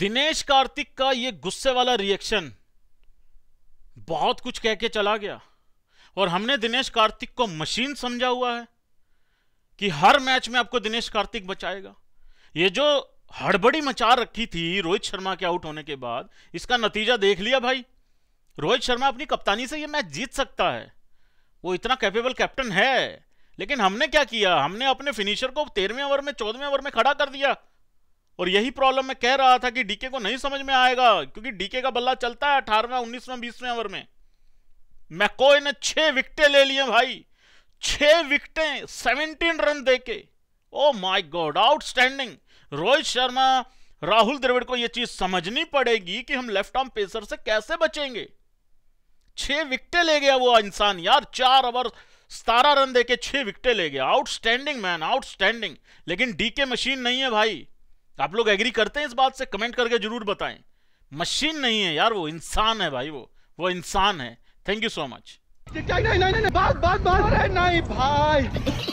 दिनेश कार्तिक का ये गुस्से वाला रिएक्शन बहुत कुछ कह के चला गया और हमने दिनेश कार्तिक को मशीन समझा हुआ है कि हर मैच में आपको दिनेश कार्तिक बचाएगा ये जो हड़बड़ी मचा रखी थी रोहित शर्मा के आउट होने के बाद इसका नतीजा देख लिया भाई रोहित शर्मा अपनी कप्तानी से ये मैच जीत सकता है वो इतना कैपेबल कैप्टन है लेकिन हमने क्या किया हमने अपने फिनिशर को तेरहवें ओवर में चौदहवें ओवर में खड़ा कर दिया और यही प्रॉब्लम मैं कह रहा था कि डीके को नहीं समझ में आएगा क्योंकि डीके का बल्ला चलता है अठारहवें उन्नीसवें बीसवें ओवर में मैकोय ने छह विकटे ले लिए भाई छह विकटें सेवनटीन रन देके oh my god outstanding Rohit Sharma Rahul Dravid को यह चीज समझनी पड़ेगी कि हम लेफ्ट आर्म पेसर से कैसे बचेंगे छह विकटे ले गया वो इंसान यार चार ओवर सतारह रन देके छह विकटे ले गया आउटस्टैंडिंग मैन आउटस्टैंडिंग लेकिन डीके मशीन नहीं है भाई आप लोग एग्री करते हैं इस बात से कमेंट करके जरूर बताएं मशीन नहीं है यार वो इंसान है भाई वो वो इंसान है थैंक यू सो मच नहीं नहीं नहीं नहीं बात बात बात नहीं भाई